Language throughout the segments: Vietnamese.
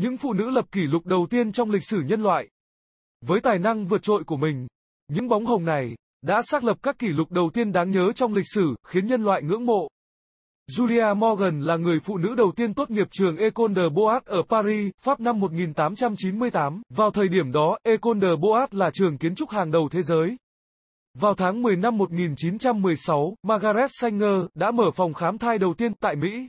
Những phụ nữ lập kỷ lục đầu tiên trong lịch sử nhân loại. Với tài năng vượt trội của mình, những bóng hồng này đã xác lập các kỷ lục đầu tiên đáng nhớ trong lịch sử, khiến nhân loại ngưỡng mộ. Julia Morgan là người phụ nữ đầu tiên tốt nghiệp trường Ecole de arts ở Paris, Pháp năm 1898. Vào thời điểm đó, Ecole de arts là trường kiến trúc hàng đầu thế giới. Vào tháng 10 năm 1916, Margaret Sanger đã mở phòng khám thai đầu tiên tại Mỹ.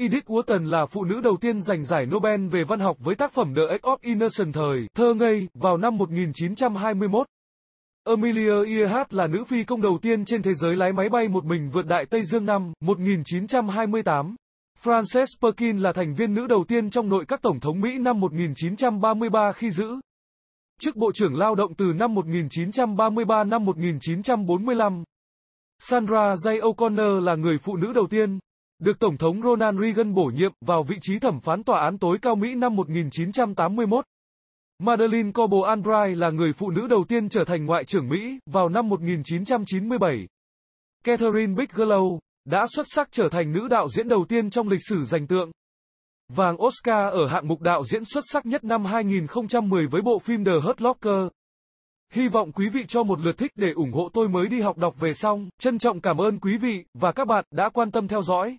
Edith Wharton là phụ nữ đầu tiên giành giải Nobel về văn học với tác phẩm The Age of Innocence thời thơ ngây vào năm 1921. Amelia Earhart là nữ phi công đầu tiên trên thế giới lái máy bay một mình vượt đại Tây Dương năm 1928. Frances Perkins là thành viên nữ đầu tiên trong nội các tổng thống Mỹ năm 1933 khi giữ chức Bộ trưởng Lao động từ năm 1933 năm 1945. Sandra Day O'Connor là người phụ nữ đầu tiên được Tổng thống Ronald Reagan bổ nhiệm vào vị trí thẩm phán tòa án tối cao Mỹ năm 1981. Madeleine Cobo Albright là người phụ nữ đầu tiên trở thành Ngoại trưởng Mỹ vào năm 1997. Catherine Bigelow đã xuất sắc trở thành nữ đạo diễn đầu tiên trong lịch sử giành tượng. Vàng Oscar ở hạng mục đạo diễn xuất sắc nhất năm 2010 với bộ phim The Hurt Locker. Hy vọng quý vị cho một lượt thích để ủng hộ tôi mới đi học đọc về xong. Trân trọng cảm ơn quý vị và các bạn đã quan tâm theo dõi.